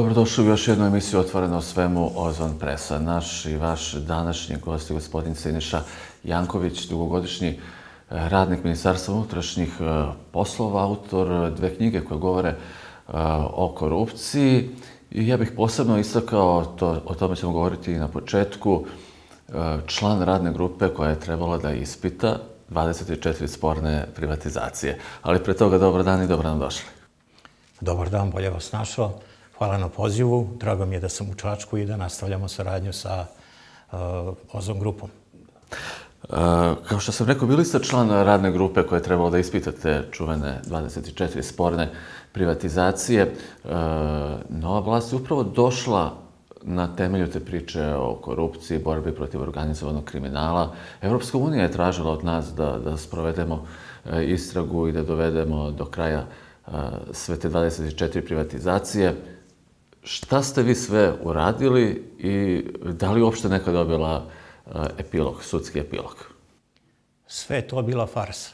Dobrodošli u još jednu emisiju Otvoreno o svemu Ozon Presa. Naš i vaš današnji gost je gospodin Siniša Janković, dugogodišnji eh, radnik Ministarstva unutrašnjih eh, poslova, autor dve knjige koje govore eh, o korupciji. ja bih posebno istakao, to, o tome ćemo govoriti i na početku, član radne grupe koja je trebala da ispita 24 sporne privatizacije. Ali pre toga, dobro dan i dobro nam došli. Dobar dan, bolje vas našao. Hvala na pozivu. Drago mi je da sam u Čačku i da nastavljamo saradnju sa uh, Ozon grupom. E, kao što sam rekao, bili ste član radne grupe koja je trebalo da ispitate čuvene 24 sporne privatizacije. E, nova vlast je upravo došla na temelju te priče o korupciji, borbi protiv organizovanog kriminala. Evropska unija je tražila od nas da, da sprovedemo uh, istragu i da dovedemo do kraja sve te 24 privatizacije šta ste vi sve uradili i da li uopšte nekad dobila eh, epilog, sudski epilog? Sve je to bila farsa.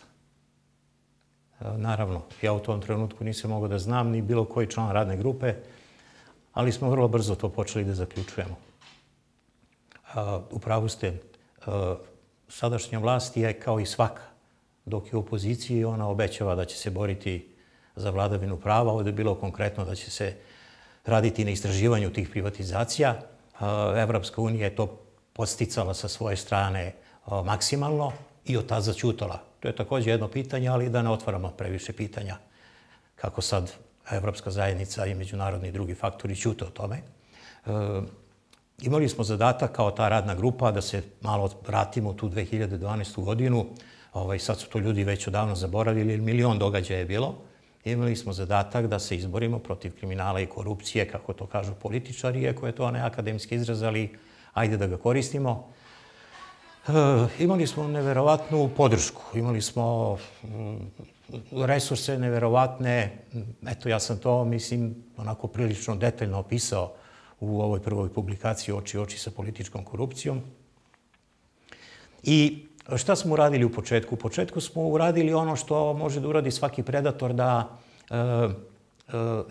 Naravno, ja u tom trenutku nisam mogao da znam ni bilo koji član radne grupe, ali smo vrlo brzo to počeli da zaključujemo. Upravo ste, eh, sadašnja vlast je kao i svaka, dok je u opoziciji ona obećava da će se boriti za vladavinu prava, ovdje je bilo konkretno da će se raditi na istraživanju tih privatizacija. Eh, Evropska unija je to posticala sa svoje strane eh, maksimalno i od tada začutala. To je također jedno pitanje, ali da ne otvaramo previše pitanja kako sad Evropska zajednica i međunarodni drugi faktori čute o tome. Eh, imali smo zadatak kao ta radna grupa da se malo vratimo tu 2012. godinu. Ovaj, sad su to ljudi već odavno zaboravili, milion događaja je bilo imali smo zadatak da se izborimo protiv kriminala i korupcije, kako to kažu političari, ako je to ne akademski izraz, ali ajde da ga koristimo. E, imali smo neverovatnu podršku, imali smo mm, resurse neverovatne. Eto, ja sam to, mislim, onako prilično detaljno opisao u ovoj prvoj publikaciji Oči i oči sa političkom korupcijom. I Šta smo uradili u početku? U početku smo uradili ono što može da uradi svaki predator da e, e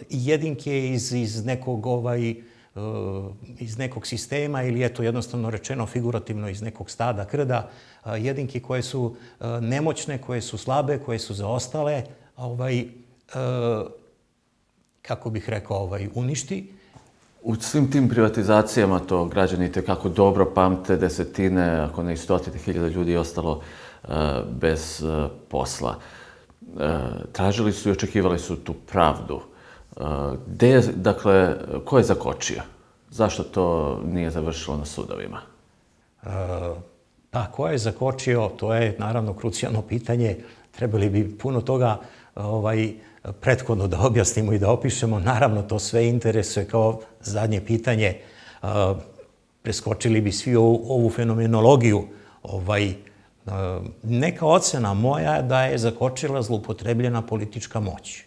jedinke iz, iz, nekog ovaj, e, iz nekog sistema ili eto jednostavno rečeno figurativno iz nekog stada krda, jedinke koje su e, nemoćne, koje su slabe, koje su zaostale, ovaj, kako bih rekao, ovaj, uništi. U svim tim privatizacijama to građani te kako dobro pamte desetine, ako ne i stotine hiljada ljudi je ostalo e, bez e, posla. E, tražili su i očekivali su tu pravdu. Gde dakle, ko je zakočio? Zašto to nije završilo na sudovima? Pa, ko je zakočio, to je naravno krucijalno pitanje. Trebali bi puno toga ovaj, prethodno da objasnimo i da opišemo. Naravno, to sve interesuje kao zadnje pitanje. Preskočili bi svi ovu, fenomenologiju. Ovaj, neka ocena moja je da je zakočila zlupotrebljena politička moć.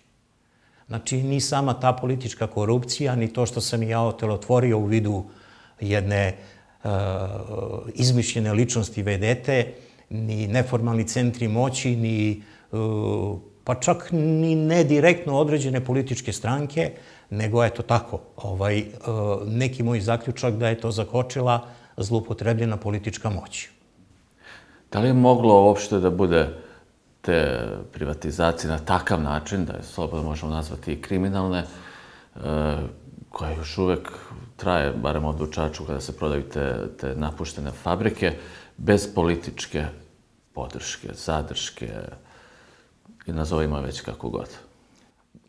Znači, ni sama ta politička korupcija, ni to što sam ja otelotvorio u vidu jedne izmišljene ličnosti vedete, ni neformalni centri moći, ni pa čak ni ne direktno određene političke stranke, nego eto tako, ovaj, e, neki moj zaključak da je to zakočila zlupotrebljena politička moć. Da li je moglo uopšte da bude te privatizacije na takav način, da je slobodno možemo nazvati i kriminalne, e, koja još uvek traje, barem od u kada se prodaju te, napuštene fabrike, bez političke podrške, zadrške, i nazovimo već kako god.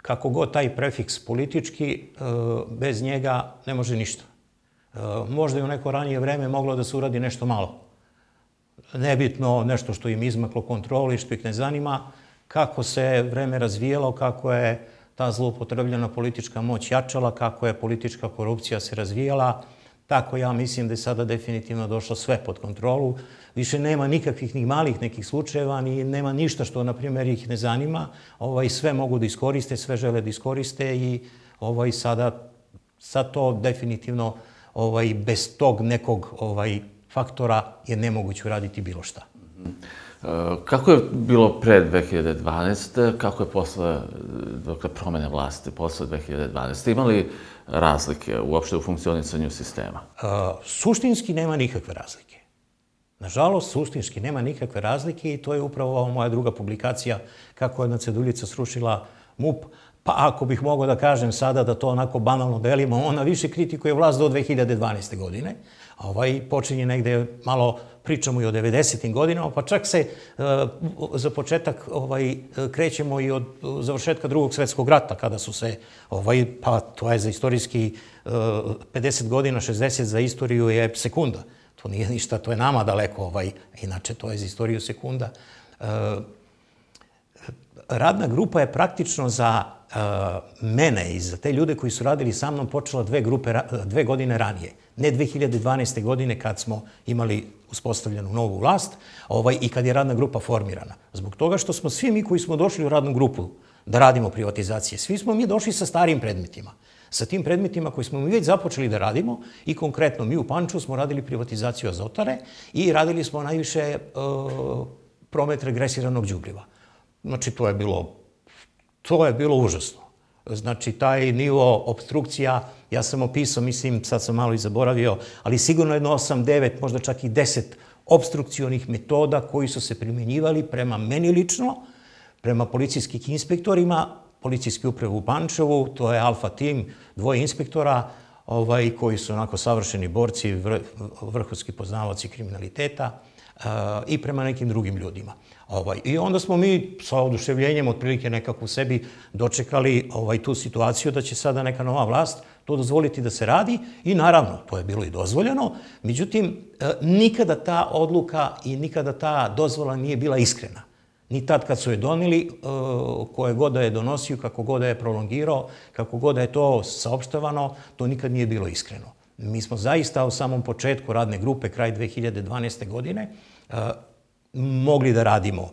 Kako god taj prefiks politički, e, bez njega ne može ništa. E, možda je u neko ranije vreme moglo da se uradi nešto malo. Nebitno, nešto što im izmaklo kontroli, što ih ne zanima. Kako se vreme razvijelo, kako je ta zloupotrebljena politička moć jačala, kako je politička korupcija se razvijala, Tako ja mislim da je sada definitivno došlo sve pod kontrolu. Više nema nikakvih ni malih nekih slučajeva, ni nema ništa što, na primjer, ih ne zanima. Ovaj, sve mogu da iskoriste, sve žele da iskoriste i ovaj, sada, sa to definitivno ovaj, bez tog nekog ovaj, faktora je nemoguće uraditi bilo šta. Mm Kako je bilo pre 2012. kako je posle dakle, promene vlasti, posle 2012. imali razlike uopšte u funkcionisanju sistema? suštinski nema nikakve razlike. Nažalost, suštinski nema nikakve razlike i to je upravo ova moja druga publikacija kako je na ceduljica srušila MUP. Pa ako bih mogao da kažem sada da to onako banalno delimo, ona više kritikuje vlast do 2012. godine, A ovaj počinje negde malo, pričamo i o 90-im godinama, pa čak se e, za početak ovaj, e, krećemo i od e, završetka drugog svjetskog rata, kada su se, ovaj, pa to je za istorijski 50 godina, 60 za istoriju je sekunda. To nije ništa, to je nama daleko, ovaj, inače to je za istoriju sekunda radna grupa je praktično za e, mene i za te ljude koji su radili sa mnom počela dve e, godine ranije. Ne 2012. godine kad smo imali uspostavljenu novu vlast ovaj, i kad je radna grupa formirana. Zbog toga što smo svi mi koji smo došli u radnu grupu da radimo privatizacije, svi smo mi došli sa starim predmetima. Sa tim predmetima koji smo mi već započeli da radimo i konkretno mi u Panču smo radili privatizaciju azotare i radili smo najviše e, promet regresiranog džubljiva. Znači, to je bilo, to je bilo užasno. Znači, taj nivo obstrukcija, ja sam opisao, mislim, sad sam malo i zaboravio, ali sigurno jedno 8, 9, možda čak i 10 obstrukcijonih metoda koji su se primjenjivali prema meni lično, prema policijskih inspektorima, policijski uprav u Pančevu, to je Alfa Tim, dvoje inspektora ovaj, koji su onako savršeni borci, vr vrhovski poznavaci kriminaliteta i prema nekim drugim ljudima. Ovaj, I onda smo mi sa oduševljenjem otprilike nekako u sebi dočekali ovaj, tu situaciju da će sada neka nova vlast to dozvoliti da se radi i naravno to je bilo i dozvoljeno. Međutim, e, nikada ta odluka i nikada ta dozvola nije bila iskrena. Ni tad kad su je donili, e, koje god da je donosio, kako god da je prolongirao, kako god da je to saopštavano, to nikad nije bilo iskreno. Mi smo zaista u samom početku radne grupe, kraj 2012. godine, eh, mogli da radimo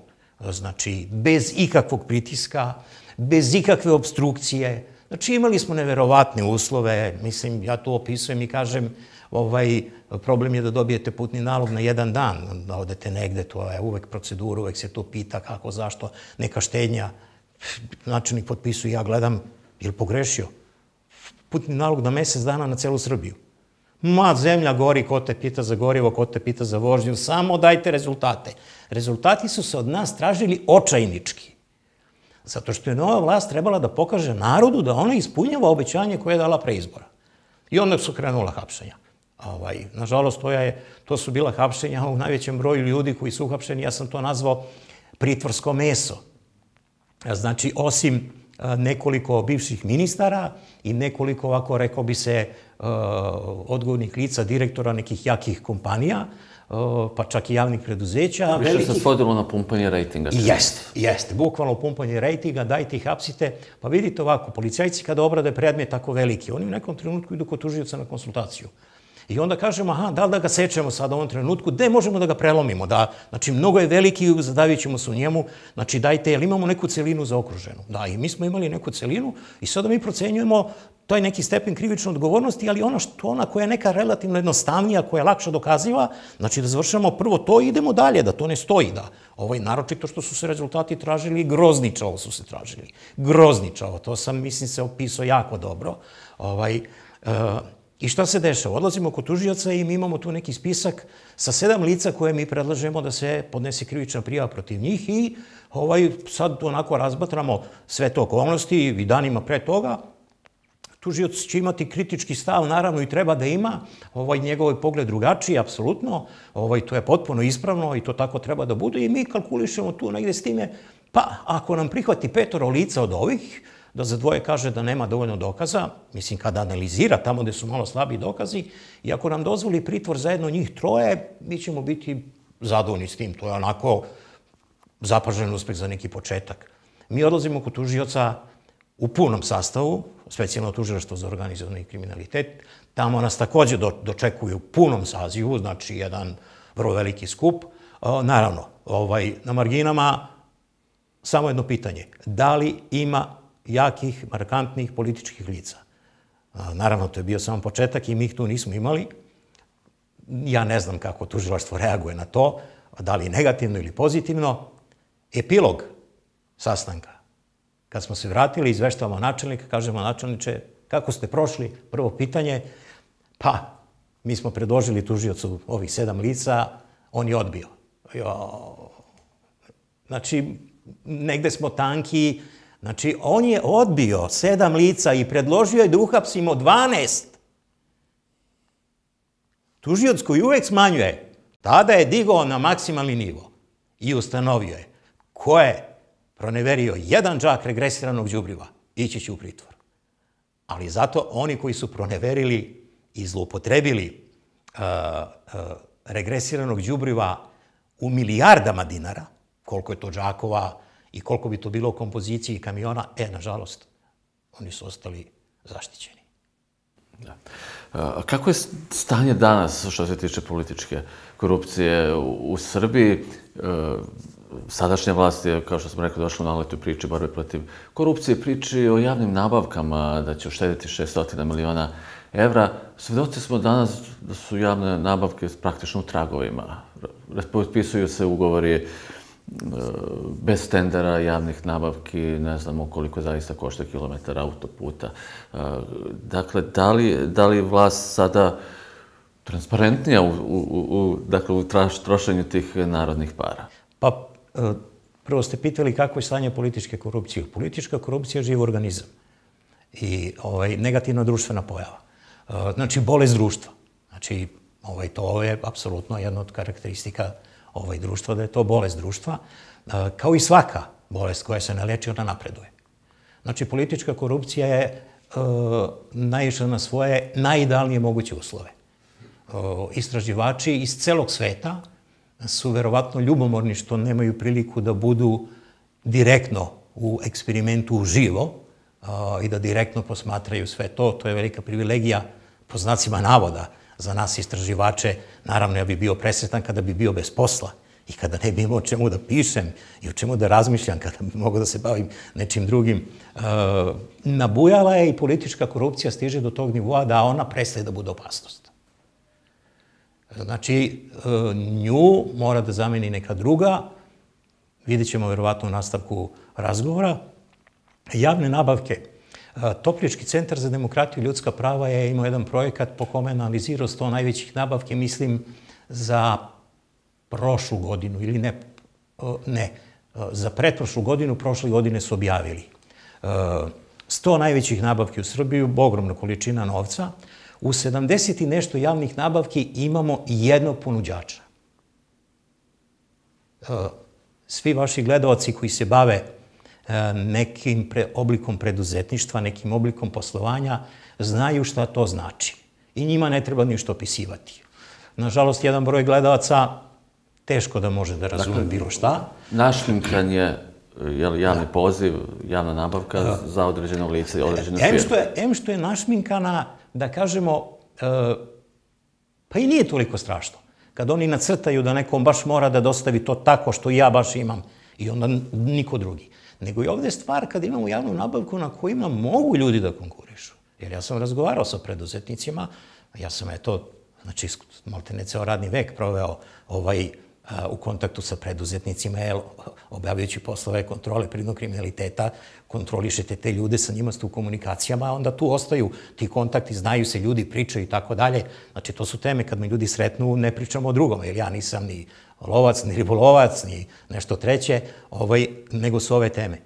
eh, znači, bez ikakvog pritiska, bez ikakve obstrukcije. Znači, imali smo neverovatne uslove. Mislim, ja to opisujem i kažem, ovaj, problem je da dobijete putni nalog na jedan dan, da odete negde, to je uvek procedura, uvek se to pita kako, zašto, neka štenja. Načelnik potpisu, ja gledam, je li pogrešio? Putni nalog na mesec dana na celu Srbiju. Ma, zemlja gori, ko te pita za gorivo, ko te pita za vožnju, samo dajte rezultate. Rezultati su se od nas tražili očajnički. Zato što je nova vlast trebala da pokaže narodu da ona ispunjava obećanje koje je dala pre izbora. I onda su krenula hapšenja. Ovaj, nažalost, to, je, to su bila hapšenja u najvećem broju ljudi koji su uhapšeni. Ja sam to nazvao pritvorsko meso. Znači, osim nekoliko bivših ministara i nekoliko, ovako rekao bi se, odgovornih lica, direktora nekih jakih kompanija, pa čak i javnih preduzeća. Više velikih... se svodilo na pumpanje rejtinga. Jeste, jeste. Bukvalno pumpanje rejtinga, dajte ih, apsite. Pa vidite ovako, policajci kada obrade predmet tako veliki, oni u nekom trenutku idu kod tužioca na konsultaciju. I onda kažemo, aha, da li da ga sećemo sad u ovom trenutku, gde možemo da ga prelomimo? Da, znači, mnogo je veliki i zadavit ćemo se u njemu. Znači, dajte, jel imamo neku celinu za okruženu? Da, i mi smo imali neku celinu i sada mi procenjujemo To je neki stepen krivične odgovornosti, ali ono što ona koja je neka relativno jednostavnija, koja je lakša dokaziva, znači da završamo prvo to i idemo dalje, da to ne stoji, da. Ovaj, naročito što su se rezultati tražili, grozničavo su se tražili. Grozničavo, to sam, mislim, se opisao jako dobro. Ovaj, eh, I šta se dešava? Odlazimo kod tužioca i mi imamo tu neki spisak sa sedam lica koje mi predlažemo da se podnese krivična prijava protiv njih i ovaj, sad onako razbatramo sve to okolnosti i danima pre toga. Tužioc će imati kritički stav, naravno i treba da ima. Ovaj, njegov pogled drugačiji, apsolutno. Ovaj, to je potpuno ispravno i to tako treba da bude. I mi kalkulišemo tu negde s time, pa ako nam prihvati petoro lica od ovih, da za dvoje kaže da nema dovoljno dokaza, mislim kada analizira tamo gdje su malo slabi dokazi, i ako nam dozvoli pritvor za jedno njih troje, mi ćemo biti zadovoljni s tim. To je onako zapažen uspeh za neki početak. Mi odlazimo kod tužioca u punom sastavu, specijalno tužiraštvo za organizovani kriminalitet. Tamo nas također dočekuju u punom sazivu, znači jedan vrlo veliki skup. Naravno, ovaj, na marginama samo jedno pitanje. Da li ima jakih, markantnih političkih lica. Naravno, to je bio samo početak i mi ih tu nismo imali. Ja ne znam kako tužilaštvo reaguje na to, da li negativno ili pozitivno. Epilog sastanka. Kad smo se vratili, izveštavamo načelnika, kažemo načelniče, kako ste prošli? Prvo pitanje, pa, mi smo predložili tužiocu ovih sedam lica, on je odbio. Jo, znači, negde smo tanki, Znači, on je odbio sedam lica i predložio je da uhapsimo dvanest. Tužioc koji uvek smanjuje, tada je digao na maksimalni nivo i ustanovio je ko je proneverio jedan džak regresiranog džubriva, ići će u pritvor. Ali zato oni koji su proneverili i zlopotrebili uh, e, e, regresiranog džubriva u milijardama dinara, koliko je to džakova, i koliko bi to bilo u kompoziciji kamiona, e, nažalost, oni su ostali zaštićeni. Da. A, kako je stanje danas što se tiče političke korupcije u, Srbiji? E, sadašnja vlast je, kao što smo rekli, došla na letu priče barbe protiv korupcije, priče o javnim nabavkama, da će uštediti 600 miliona evra. Svedoci smo danas da su javne nabavke praktično u tragovima. Raspisuju se ugovori bez tendera javnih nabavki, ne znamo koliko zaista košta kilometar autoputa. E, dakle, da li, da li vlast sada transparentnija u, u, u, dakle, u traš, tih narodnih para? Pa, e, prvo ste pitali kako je stanje političke korupcije. Politička korupcija je živ organizam i ovaj, negativna društvena pojava. E, znači, bolest društva. Znači, ovaj, to je apsolutno jedna od karakteristika uh, ovaj društvo, da je to bolest društva. E, kao i svaka bolest koja se ne leči, ona napreduje. Znači, politička korupcija je e, naišla na svoje najidealnije moguće uslove. E, istraživači iz celog sveta su verovatno ljubomorni što nemaju priliku da budu direktno u eksperimentu uživo e, i da direktno posmatraju sve to. To je velika privilegija po znacima navoda za nas istraživače, naravno ja bi bio presretan kada bi bio bez posla i kada ne bi imao čemu da pišem i o čemu da razmišljam, kada bi mogo da se bavim nečim drugim. E, nabujala je i politička korupcija stiže do tog nivoa da ona prestaje da bude opasnost. E, znači, e, nju mora da zameni neka druga, vidjet ćemo vjerovatno u nastavku razgovora, javne nabavke, Toplički centar za demokratiju i ljudska prava je imao jedan projekat po kome analizirao sto najvećih nabavke, mislim, za prošlu godinu ili ne, ne, za pretprošlu godinu, prošle godine su objavili. Sto najvećih nabavke u Srbiju, ogromna količina novca. U 70 i nešto javnih nabavki imamo jedno ponuđača. Svi vaši gledalci koji se bave E, nekim pre, oblikom preduzetništva, nekim oblikom poslovanja, znaju šta to znači. I njima ne treba ništa opisivati. Nažalost, jedan broj gledalaca teško da može da razume dakle, bilo šta. Našlinkan je je li javni poziv, javna nabavka za određeno lice i određenu firmu. M što je, M što je našminkana, da kažemo, e, pa i nije toliko strašno. Kad oni nacrtaju da nekom baš mora da dostavi to tako što ja baš imam i onda niko drugi. Nego i ovde stvar kad imamo javnu nabavku na kojima mogu ljudi da konkurišu. Jer ja sam razgovarao sa preduzetnicima, ja sam to, znači, malte ne ceo radni vek proveo ovaj, u kontaktu sa preduzetnicima, jel, obavljajući poslove kontrole prirodnog kriminaliteta, kontrolišete te ljude, sa njima ste u komunikacijama, a onda tu ostaju ti kontakti, znaju se ljudi, pričaju i tako dalje. Znači, to su teme kad me ljudi sretnu, ne pričamo o drugom, jer ja nisam ni lovac, ni ribolovac, ni nešto treće, ovaj, nego su ove teme.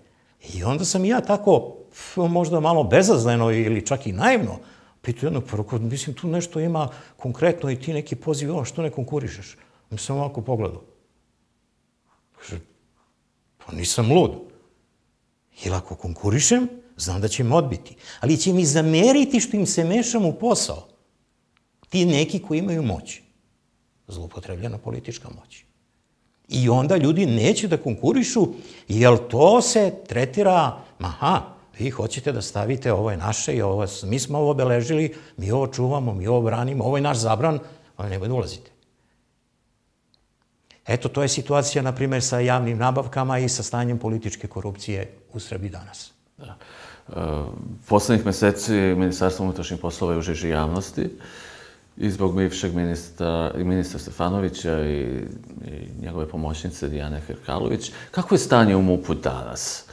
I onda sam ja tako, možda malo bezazleno ili čak i naivno, pitao jednog prvog, mislim, tu nešto ima konkretno i ti neki poziv, ono što ne konkurišeš? Mi sam ovako pogledao. Kaže, pa nisam lud. I lako konkurišem, znam da će me odbiti. Ali će mi zameriti što im se mešam u posao. Ti neki koji imaju moć. Zlopotrebljena politička moć. I onda ljudi neće da konkurišu, jer to se tretira, aha, vi hoćete da stavite ovo ovaj je naše, i ovo, mi smo ovo obeležili, mi ovo čuvamo, mi ovo branimo, ovo je naš zabran, ali nemoj da ulazite. Eto, to je situacija, na primjer, sa javnim nabavkama i sa stanjem političke korupcije u Srbiji danas. Da. E, poslednjih meseci Ministarstvo unutrašnjih poslova je u žiži javnosti i zbog bivšeg ministra, ministra Stefanovića i, i njegove pomoćnice Dijane Herkalović. Kako je stanje u MUP-u danas?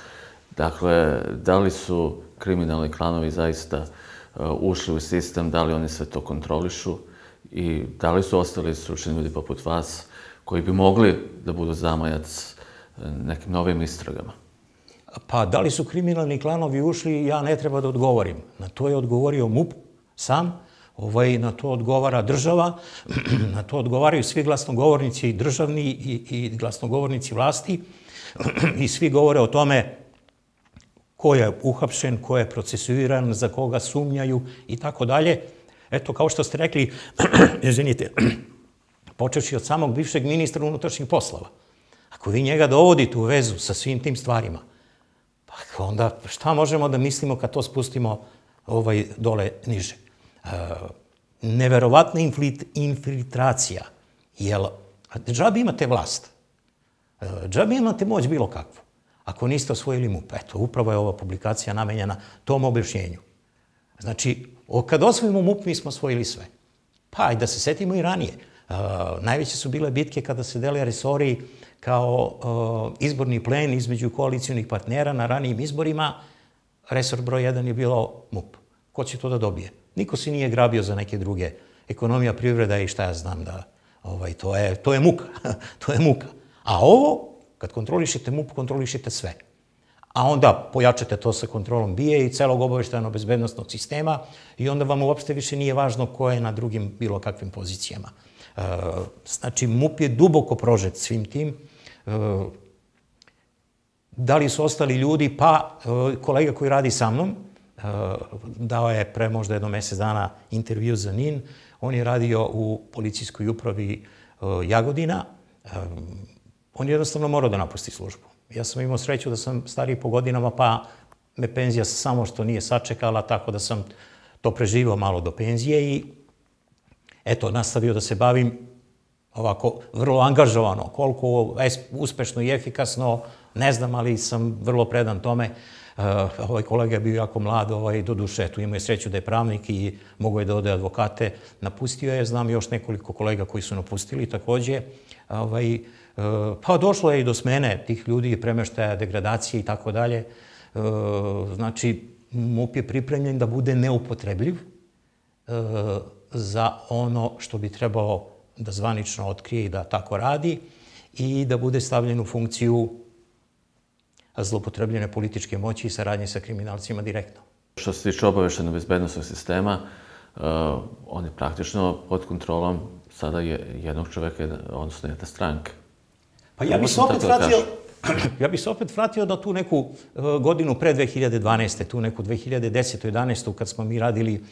Dakle, da li su kriminalni klanovi zaista e, ušli u sistem, da li oni sve to kontrolišu i da li su ostali sručni ljudi poput vas koji bi mogli da budu zamajac eh, nekim novim istragama? Pa, da li su kriminalni klanovi ušli, ja ne treba da odgovorim. Na to je odgovorio MUP sam, ovaj, na to odgovara država, na to odgovaraju svi glasnogovornici državni i, i glasnogovornici vlasti i svi govore o tome ko je uhapšen, ko je procesuiran, za koga sumnjaju i tako dalje. Eto, kao što ste rekli, izvinite, počeći od samog bivšeg ministra unutrašnjih poslova. Ako vi njega dovodite u vezu sa svim tim stvarima, pa onda šta možemo da mislimo kad to spustimo ovaj dole niže? E, neverovatna inflit, infiltracija. Jel, džabi imate vlast. E, džab džabi imate moć bilo kakvu. Ako niste osvojili mu, eto, upravo je ova publikacija namenjena tom objašnjenju. Znači, o, kad osvojimo MUP, mi smo osvojili sve. Pa, ajde da se setimo i ranije. Eh, najveće su bile bitke kada se deli resori kao eh, izborni plen između koalicijunih partnera na ranijim izborima. Resor broj 1 je bilo MUP. Ko će to da dobije? Niko si nije grabio za neke druge. Ekonomija, privreda i šta ja znam da... Ovaj, to, je, to je muka. to je muka. A ovo, kad kontrolišete MUP, kontrolišete sve. A onda pojačate to sa kontrolom BIA i celog obaveštajnog bezbednostnog sistema i onda vam uopšte više nije važno ko je na drugim bilo kakvim pozicijama. Eh, znači, MUP je duboko prožet svim tim. Eh, da li su ostali ljudi? Pa, eh, kolega koji radi sa mnom, dao je pre možda jedno mesec dana intervju za NIN. On je radio u policijskoj upravi Jagodina. On je jednostavno morao da napusti službu. Ja sam imao sreću da sam stariji po godinama, pa me penzija samo što nije sačekala, tako da sam to preživao malo do penzije i eto, nastavio da se bavim ovako vrlo angažovano, koliko uspešno i efikasno, ne znam, ali sam vrlo predan tome. Uh, ovaj kolega je bio jako mlad, ovaj, do duše, tu imao je sreću da je pravnik i mogo je da ode advokate. Napustio je, znam još nekoliko kolega koji su napustili takođe. Ovaj, e, pa došlo je i do smene tih ljudi, premeštaja, degradacije i tako dalje. E, znači, MUP je pripremljen da bude neupotrebljiv za ono što bi trebao da zvanično otkrije i da tako radi i da bude stavljen u funkciju zlopotrebljene političke moći i saradnje sa kriminalcima direktno. Što se tiče obaveštenog bezbednostnog sistema, uh, on je praktično pod kontrolom sada je jednog čoveka, odnosno jedne stranka. Pa ja bih se opet vratio, Ja bih se opet vratio na tu neku e, godinu pre 2012. tu neku 2010. 2011. kad smo mi radili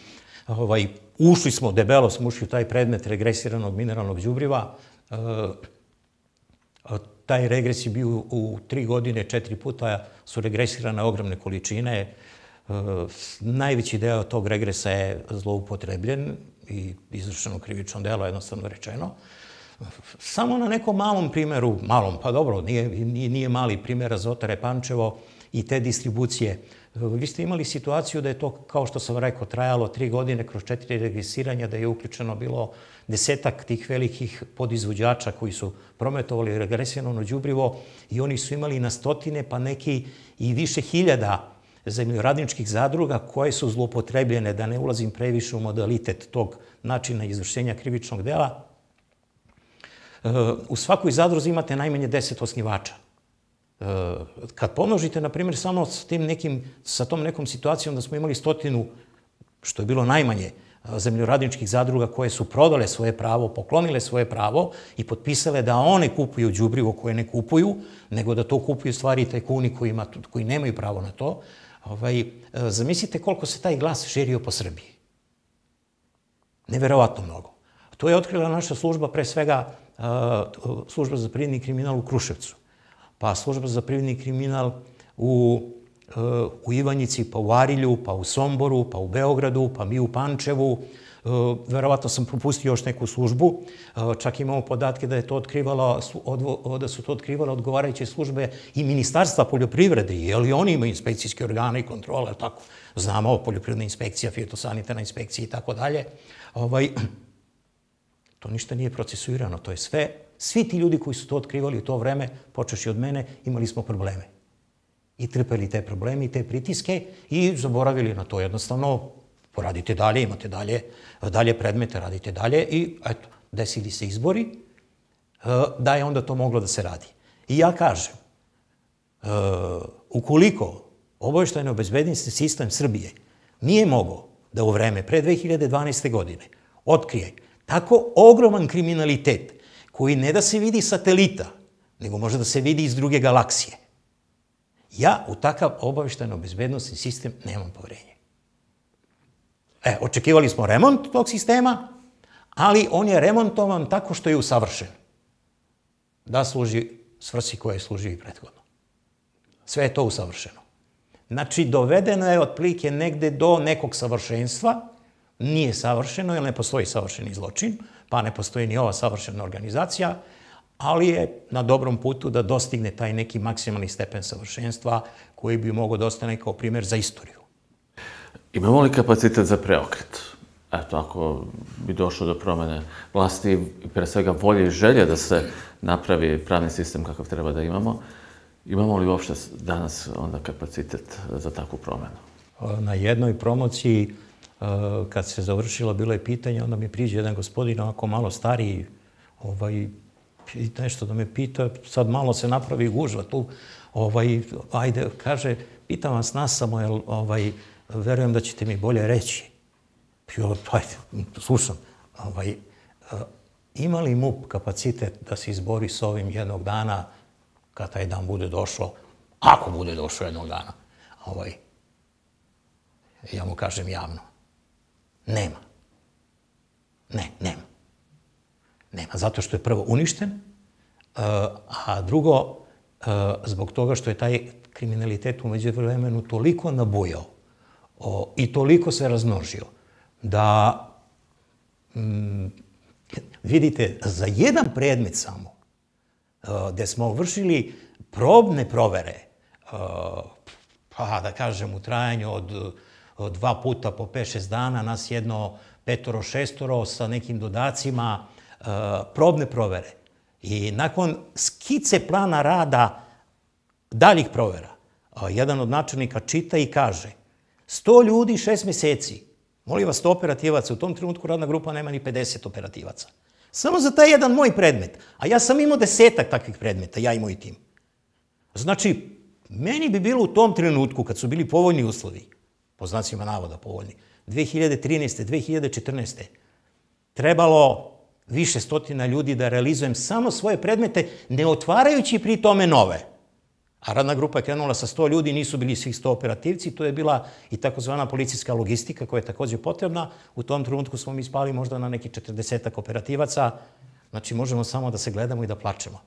ovaj, ušli smo, debelo smo ušli u taj predmet regresiranog mineralnog džubriva. E, taj regres je bio u tri godine, četiri puta su regresirane ogromne količine. E, najveći deo tog regresa je zloupotrebljen i izvršeno krivično delo, jednostavno rečeno. Samo na nekom malom primeru, malom, pa dobro, nije, nije, mali primjer azotare Pančevo, i te distribucije. E, vi ste imali situaciju da je to, kao što sam rekao, trajalo tri godine kroz četiri regresiranja, da je uključeno bilo desetak tih velikih podizvođača koji su prometovali regresijeno na Đubrivo i oni su imali na stotine, pa neki i više hiljada zemljoradničkih zadruga koje su zlopotrebljene, da ne ulazim previše u modalitet tog načina izvršenja krivičnog dela. E, u svakoj zadruzi imate najmanje deset osnivača. Eh, kad pomnožite, na primjer, samo s tim nekim, sa tom nekom situacijom da smo imali stotinu, što je bilo najmanje, eh, zemljoradničkih zadruga koje su prodale svoje pravo, poklonile svoje pravo i potpisale da one kupuju džubrivo koje ne kupuju, nego da to kupuju stvari taj kuni koji, ima, koji nemaju pravo na to. Ovaj, eh, zamislite koliko se taj glas širio po Srbiji. Neverovatno mnogo. To je otkrila naša služba, pre svega služba za prijedni kriminal u Kruševcu pa služba za privredni kriminal u, e, u Ivanjici, pa u Arilju, pa u Somboru, pa u Beogradu, pa mi u Pančevu. E, verovatno sam propustio još neku službu. E, čak imamo podatke da, je to otkrivala, da su to otkrivala odgovarajuće službe i ministarstva poljoprivrede, jer i oni imaju inspekcijske organe i kontrole, tako znamo, poljoprivredna inspekcija, fitosanitarna inspekcija i tako dalje. Ovaj, to ništa nije procesuirano, to je sve Svi ti ljudi koji su to otkrivali u to vreme, i od mene, imali smo probleme. I trpeli te probleme i te pritiske i zaboravili na to jednostavno. Poradite dalje, imate dalje, dalje predmete, radite dalje i eto, desili se izbori e, da je onda to moglo da se radi. I ja kažem, e, ukoliko obojštajno obezbedinjstven sistem Srbije nije mogo da u vreme pre 2012. godine otkrije tako ogroman kriminalitet koji ne da se vidi satelita, nego može da se vidi iz druge galaksije. Ja u takav obavešteno-bezbednostni sistem nemam povrenje. E, očekivali smo remont tog sistema, ali on je remontovan tako što je usavršen. Da služi svrsi koje je služio i prethodno. Sve je to usavršeno. Znači, dovedeno je otprilike negde do nekog savršenstva, nije savršeno, jer ne postoji savršeni zločin, pa ne postoji ni ova savršena organizacija, ali je na dobrom putu da dostigne taj neki maksimalni stepen savršenstva koji bi mogo dostane kao primjer za istoriju. Imamo li kapacitet za preokret? Eto, ako bi došlo do promene vlasti i pre svega volje i želje da se napravi pravni sistem kakav treba da imamo, imamo li uopšte danas onda kapacitet za takvu promenu? Na jednoj promociji Eh, kad se završilo, bilo je pitanje, onda mi priđe jedan gospodin, onako malo stariji, ovaj, nešto da me pita, sad malo se napravi gužva tu, ovaj, ajde, kaže, pitam vas nas samo, jel, ovaj, verujem da ćete mi bolje reći. Pio, pa, ajde, slušam, ovaj, eh, ima li MUP kapacitet da se izbori s ovim jednog dana, kad taj dan bude došlo, ako bude došlo jednog dana, ovaj, ja mu kažem javno, Nema. Ne, nema. Nema, zato što je prvo uništen, e, a drugo, e, zbog toga što je taj kriminalitet umeđu vremenu toliko nabujao i toliko se raznožio, da mm, vidite, za jedan predmet samo, e, gde smo vršili probne provere, pa da kažem, u trajanju od... E, dva puta po 5-6 dana, nas jedno petoro, šestoro sa nekim dodacima, e, probne provere. I nakon skice plana rada daljih provera, jedan od načelnika čita i kaže 100 ljudi, 6 meseci, moli vas 100 operativaca, u tom trenutku radna grupa nema ni 50 operativaca. Samo za taj jedan moj predmet. A ja sam imao desetak takvih predmeta, ja i moj tim. Znači, meni bi bilo u tom trenutku, kad su bili povoljni uslovi, po znacima navoda povoljni, 2013. 2014. trebalo više stotina ljudi da realizujem samo svoje predmete, ne otvarajući pri tome nove. A radna grupa je krenula sa 100 ljudi, nisu bili svih 100 operativci, to je bila i takozvana policijska logistika koja je također potrebna. U tom trenutku smo mi spali možda na neki 40 operativaca. Znači, možemo samo da se gledamo i da plačemo.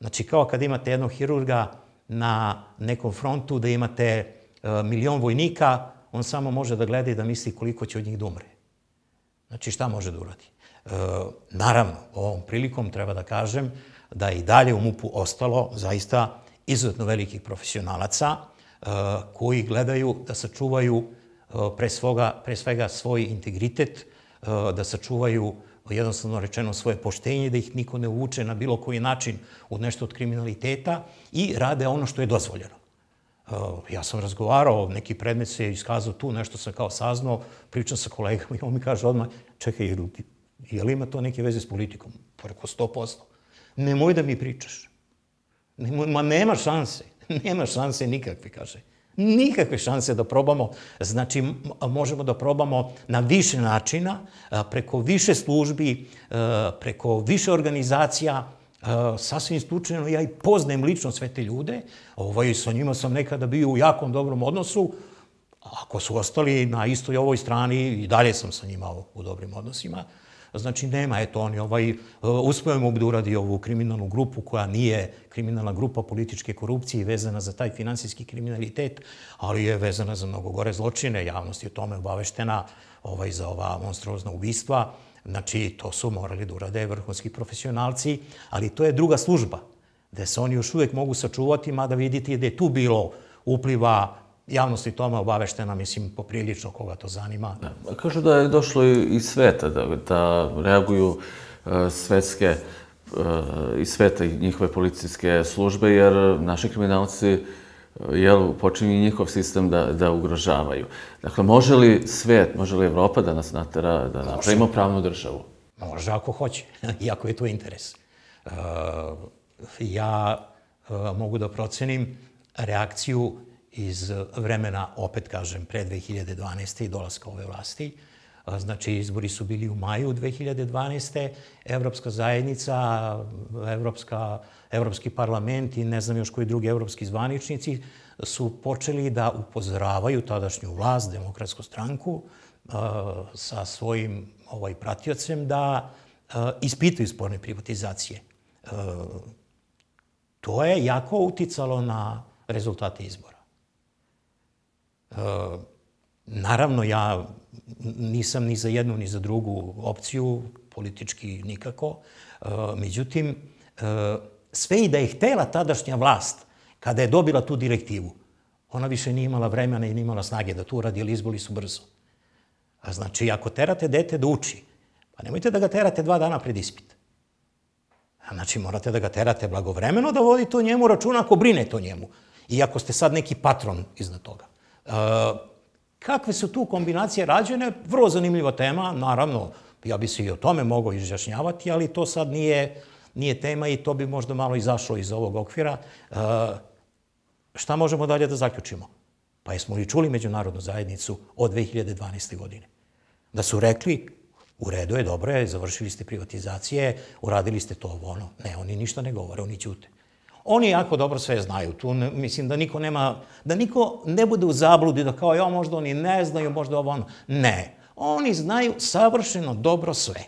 Znači, kao kad imate jednog hirurga na nekom frontu, da imate Eh, milion vojnika, on samo može da gleda i da misli koliko će od njih da umre. Znači, šta može da uradi? Eh, naravno, ovom prilikom treba da kažem da je i dalje u MUP-u ostalo zaista izuzetno velikih profesionalaca eh, koji gledaju da sačuvaju pre, svoga, pre svega svoj integritet, da sačuvaju jednostavno rečeno svoje poštenje, da ih niko ne uvuče na bilo koji način od nešto od kriminaliteta i rade ono što je dozvoljeno. Eh, ja sam razgovarao, neki predmet se je iskazao tu, nešto sam kao saznao, pričam sa kolegama i on mi kaže odmah, čekaj, je li, ima to neke veze s politikom? Preko sto posto. Nemoj da mi pričaš. Nemoj, ma nema šanse. Nema šanse nikakve, kaže. Nikakve šanse da probamo. Znači, možemo da probamo na više načina, preko više službi, preko više organizacija, sasvim slučajno ja i poznajem lično sve te ljude. Ovaj, sa njima sam nekada bio u jakom dobrom odnosu. Ako su ostali na istoj ovoj strani, i dalje sam sa njima u dobrim odnosima. Znači, nema, eto, oni ovaj, e, uspojemo da uradi ovu kriminalnu grupu koja nije kriminalna grupa političke korupcije i vezana za taj finansijski kriminalitet, ali je vezana za mnogo gore zločine. Javnost je o tome obaveštena ovaj, za ova monstruozna ubistva. Znači, to su morali da urade vrhunski profesionalci, ali to je druga služba, gde se oni još uvijek mogu sačuvati, mada vidite da je tu bilo upliva javnosti toma obaveštena, mislim, poprilično koga to zanima. Kažu da je došlo i sveta, da, da reaguju e, svetske e, i sveta i njihove policijske službe, jer naši kriminalci jel, počinju njihov sistem da, da ugrožavaju. Dakle, može li svet, može li Evropa da nas natera, da napravimo pravnu državu? Može ako hoće, iako je to interes. Eh, ja eh, mogu da procenim reakciju iz vremena, opet kažem, pre 2012. i dolaska ove vlasti. Eh, znači, izbori su bili u maju 2012. Evropska zajednica, Evropska uh, Evropski parlament i ne znam još koji drugi evropski zvaničnici su počeli da upozoravaju tadašnju vlast, demokratsku stranku, e, sa svojim ovaj, pratiocem da e, ispituju sporne privatizacije. E, to je jako uticalo na rezultate izbora. Naravno, ja nisam ni za jednu ni za drugu opciju, politički nikako. Međutim, sve i da je htjela tadašnja vlast, kada je dobila tu direktivu, ona više nije imala vremena i nije imala snage da to uradi, ali izboli su brzo. A znači, ako terate dete da uči, pa nemojte da ga terate dva dana pred ispit. A znači, morate da ga terate blagovremeno da vodi to njemu računa ako brine to njemu. I ako ste sad neki patron iznad toga. E, kakve su tu kombinacije rađene? Vrlo zanimljiva tema, naravno, ja bi se i o tome mogao izjašnjavati, ali to sad nije nije tema i to bi možda malo izašlo iz ovog okvira. E, šta možemo dalje da zaključimo? Pa jesmo li čuli međunarodnu zajednicu od 2012. godine? Da su rekli, u redu je, dobro je, završili ste privatizacije, uradili ste to ovo, ono. Ne, oni ništa ne govore, oni ćute. Oni jako dobro sve znaju. Tu mislim da niko nema, da niko ne bude u zabludi da kao, ja možda oni ne znaju, možda ovo ono. Ne, oni znaju savršeno dobro sve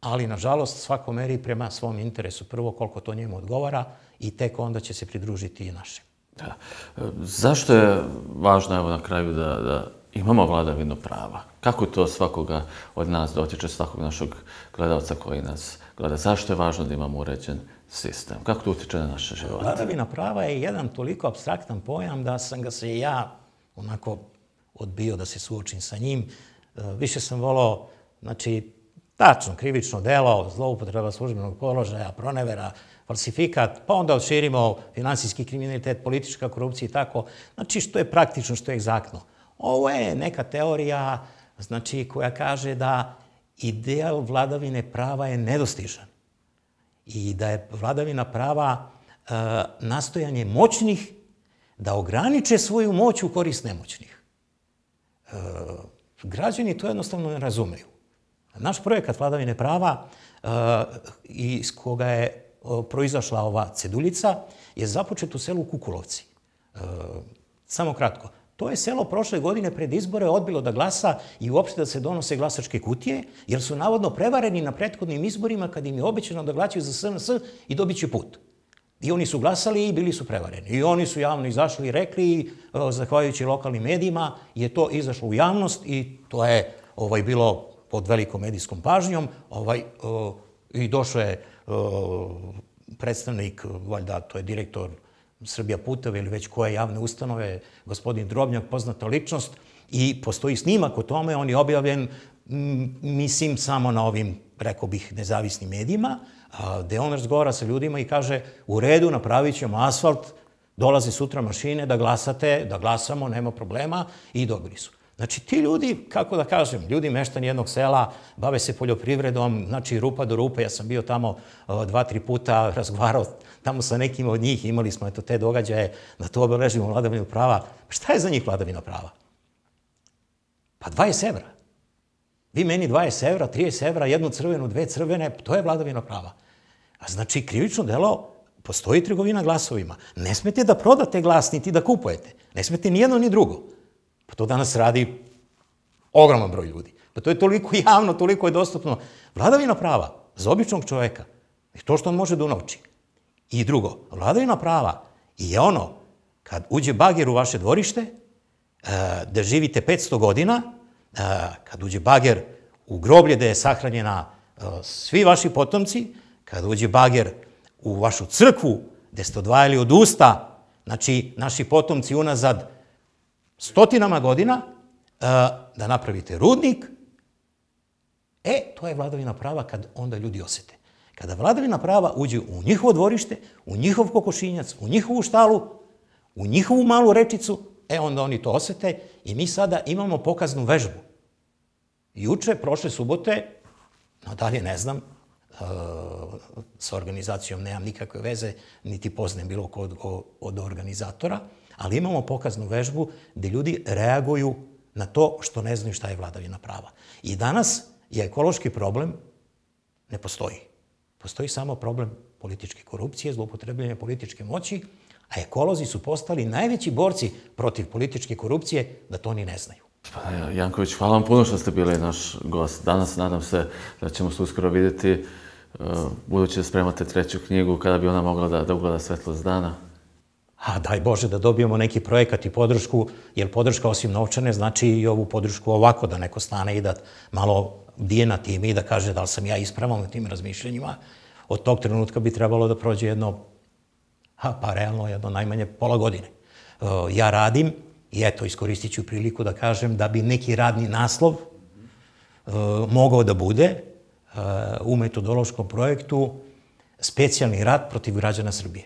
ali nažalost svako meri prema svom interesu. Prvo koliko to njemu odgovara i tek onda će se pridružiti i našim. Da. E, zašto je važno evo na kraju da, da imamo vladavinu prava? Kako to svakoga od nas dotiče, svakog našog gledalca koji nas gleda? Zašto je važno da imamo uređen sistem? Kako to utiče na naše živote? Vladavina prava je jedan toliko abstraktan pojam da sam ga se ja onako odbio da se suočim sa njim. E, više sam volao, znači, tačno krivično delo, zloupotreba službenog položaja, pronevera, falsifikat, pa onda odširimo finansijski kriminalitet, politička korupcija i tako. Znači, što je praktično, što je egzaktno. Ovo je neka teorija znači, koja kaže da ideal vladavine prava je nedostižan i da je vladavina prava e, nastojanje moćnih da ograniče svoju moć u korist nemoćnih. E, građani to jednostavno ne razumeju. Naš projekat vladavine prava e, iz koga je e, proizašla ova ceduljica je započet u selu Kukulovci. E, samo kratko. To je selo prošle godine pred izbore odbilo da glasa i uopšte da se donose glasačke kutije, jer su navodno prevareni na prethodnim izborima kad im je obećeno da glaćaju za SNS i dobit će put. I oni su glasali i bili su prevareni. I oni su javno izašli i rekli, zahvaljujući lokalnim medijima, je to izašlo u javnost i to je ovaj, bilo pod velikom medijskom pažnjom ovaj, e, i došao je e, predstavnik, valjda to je direktor Srbija Putave ili već koje javne ustanove, gospodin Drobnjak, poznata ličnost i postoji snimak o tome, on je objavljen, mislim, samo na ovim, rekao bih, nezavisnim medijima, gde on razgovara sa ljudima i kaže u redu napravit ćemo asfalt, dolaze sutra mašine da glasate, da glasamo, nema problema i dobri su. Znači, ti ljudi, kako da kažem, ljudi meštani jednog sela, bave se poljoprivredom, znači rupa do rupa. Ja sam bio tamo dva, tri puta, razgovarao tamo sa nekim od njih, imali smo eto, te događaje, da to obeležimo vladavinu prava. Pa šta je za njih vladavina prava? Pa 20 evra. Vi meni 20 evra, 30 evra, jednu crvenu, dve crvene, to je vladavina prava. A znači, krivično delo, postoji trgovina glasovima. Ne smete da prodate glas, niti da kupujete. Ne smete ni jedno, ni drugo. Pa to danas radi ogroman broj ljudi. Pa to je toliko javno, toliko je dostupno. Vladavina prava za običnog čoveka je to što on može da unauči. I drugo, vladavina prava je ono kad uđe bager u vaše dvorište, e, da živite 500 godina, e, kad uđe bager u groblje da je sahranjena e, svi vaši potomci, kad uđe bager u vašu crkvu gde ste odvajali od usta, znači naši potomci unazad stotinama godina eh, da napravite rudnik, e, to je vladavina prava kad onda ljudi osete. Kada vladavina prava uđe u njihovo dvorište, u njihov kokošinjac, u njihovu štalu, u njihovu malu rečicu, e, onda oni to osete i mi sada imamo pokaznu vežbu. Juče, prošle subote, no dalje ne znam, eh, sa organizacijom nemam nikakve veze, niti poznem bilo kod od organizatora, Ali imamo pokaznu vežbu gde ljudi reaguju na to što ne znaju šta je vladavina prava. I danas je ekološki problem ne postoji. Postoji samo problem političke korupcije, zlopotrebljenje političke moći, a ekolozi su postali najveći borci protiv političke korupcije da to ni ne znaju. Gospodine pa Janković, hvala vam puno što ste bili naš gost. Danas nadam se da ćemo se uskoro vidjeti e, budući da spremate treću knjigu, kada bi ona mogla da, da ugleda svetlost dana a daj Bože da dobijemo neki projekat i podršku, jer podrška osim novčane znači i ovu podršku ovako, da neko stane i da malo bije na tim i da kaže da li sam ja ispravan u tim razmišljenjima. Od tog trenutka bi trebalo da prođe jedno, ha, pa realno jedno najmanje pola godine. E, ja radim i eto, iskoristit ću priliku da kažem da bi neki radni naslov e, mogao da bude e, u metodološkom projektu specijalni rad protiv građana Srbije.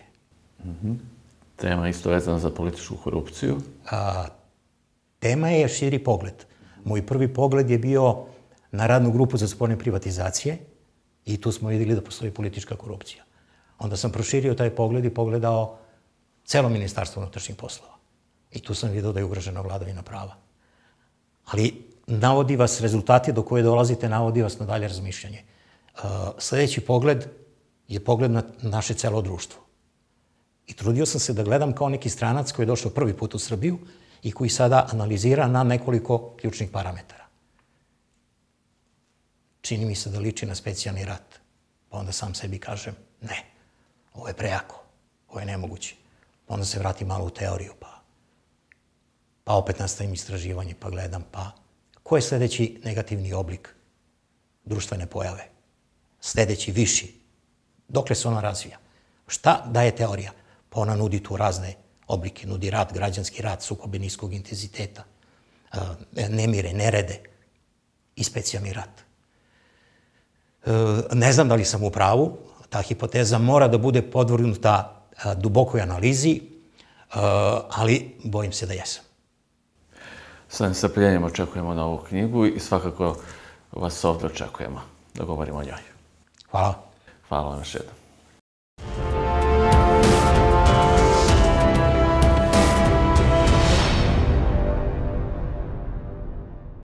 Mhm. Tema isto vezana za političku korupciju. A, tema je širi pogled. Moj prvi pogled je bio na radnu grupu za spolne privatizacije i tu smo videli da postoji politička korupcija. Onda sam proširio taj pogled i pogledao celo ministarstvo unutrašnjih poslova. I tu sam vidio da je ugražena vladavina prava. Ali navodi vas rezultati do koje dolazite, navodi vas na dalje razmišljanje. Uh, sljedeći pogled je pogled na naše celo društvo. I trudio sam se da gledam kao neki stranac koji je došao prvi put u Srbiju i koji sada analizira na nekoliko ključnih parametara. Čini mi se da liči na specijalni rat. Pa onda sam sebi kažem, ne, ovo je prejako, ovo je nemoguće. Pa onda se vrati malo u teoriju, pa, pa opet nastavim istraživanje, pa gledam, pa ko je sljedeći negativni oblik društvene pojave? Sljedeći, viši. Dokle se ona razvija? Šta daje teorija? Pa ona nudi tu razne oblike, nudi rad, građanski rad, sukobe niskog intenziteta, eh, nemire, nerede i specijalni rat. Eh, ne znam da li sam u pravu, ta hipoteza mora da bude podvrgnuta eh, dubokoj analizi, ali bojim se da jesam. Sa nesrpljenjem očekujemo na ovu knjigu i svakako vas ovdje očekujemo da govorimo o njoj. Hvala. Hvala vam još jednom.